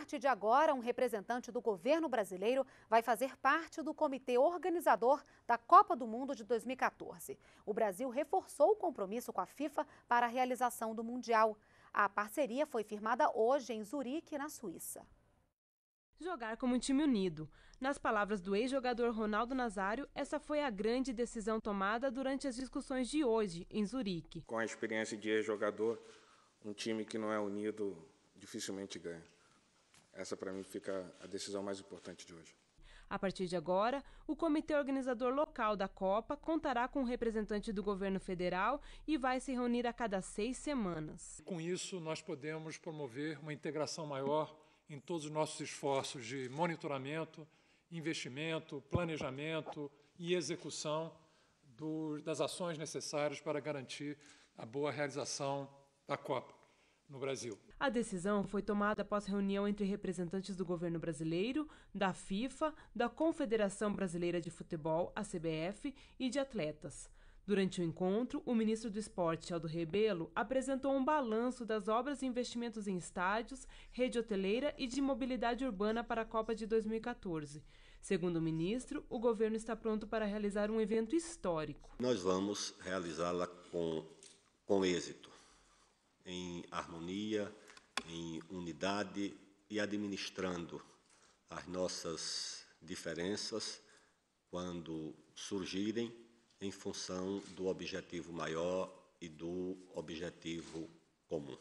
partir de agora, um representante do governo brasileiro vai fazer parte do comitê organizador da Copa do Mundo de 2014. O Brasil reforçou o compromisso com a FIFA para a realização do Mundial. A parceria foi firmada hoje em Zurique, na Suíça. Jogar como um time unido. Nas palavras do ex-jogador Ronaldo Nazário, essa foi a grande decisão tomada durante as discussões de hoje em Zurique. Com a experiência de ex-jogador, um time que não é unido dificilmente ganha. Essa, para mim, fica a decisão mais importante de hoje. A partir de agora, o comitê organizador local da Copa contará com um representante do governo federal e vai se reunir a cada seis semanas. Com isso, nós podemos promover uma integração maior em todos os nossos esforços de monitoramento, investimento, planejamento e execução do, das ações necessárias para garantir a boa realização da Copa no Brasil. A decisão foi tomada após reunião entre representantes do governo brasileiro, da FIFA, da Confederação Brasileira de Futebol, a CBF, e de atletas. Durante o encontro, o ministro do Esporte, Aldo Rebelo, apresentou um balanço das obras e investimentos em estádios, rede hoteleira e de mobilidade urbana para a Copa de 2014. Segundo o ministro, o governo está pronto para realizar um evento histórico. Nós vamos realizá-la com, com êxito harmonia, em unidade e administrando as nossas diferenças quando surgirem em função do objetivo maior e do objetivo comum.